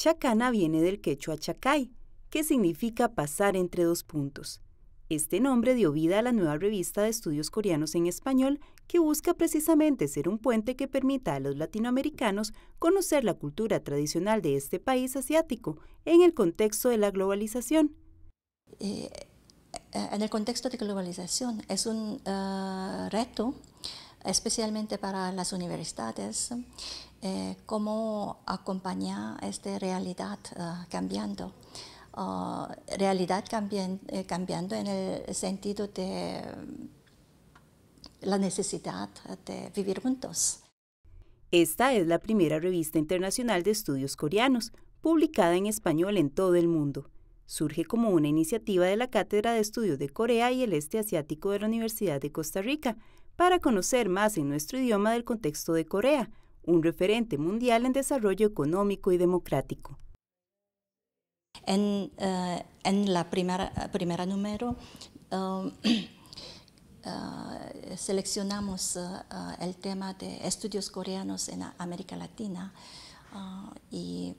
Chacana viene del quechua chacay, que significa pasar entre dos puntos. Este nombre dio vida a la nueva revista de estudios coreanos en español que busca precisamente ser un puente que permita a los latinoamericanos conocer la cultura tradicional de este país asiático en el contexto de la globalización. Eh, en el contexto de globalización es un ah, reto especialmente para las universidades, eh, cómo acompañar esta realidad eh, cambiando. Ah, realidad eh, cambiando en el sentido de la necesidad de vivir juntos. Esta es la primera revista internacional de estudios coreanos, publicada en español en todo el mundo. Surge como una iniciativa de la Cátedra de Estudios de Corea y el Este Asiático de la Universidad de Costa Rica, para conocer más en nuestro idioma del contexto de Corea, un referente mundial en desarrollo económico y democrático. En, primer eh, la primera, primera número um, eh, seleccionamos eh, el tema de estudios coreanos en América Latina y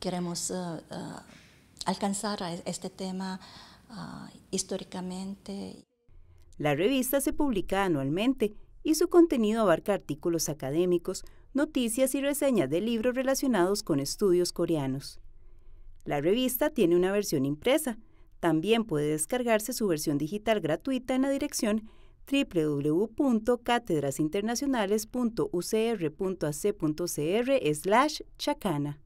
queremos alcanzar este tema históricamente. La revista se publica anualmente y su contenido abarca artículos académicos, noticias y reseñas de libros relacionados con estudios coreanos. La revista tiene una versión impresa. También puede descargarse su versión digital gratuita en la dirección www.catedrasinternacionales.ucr.ac.cr/chacana.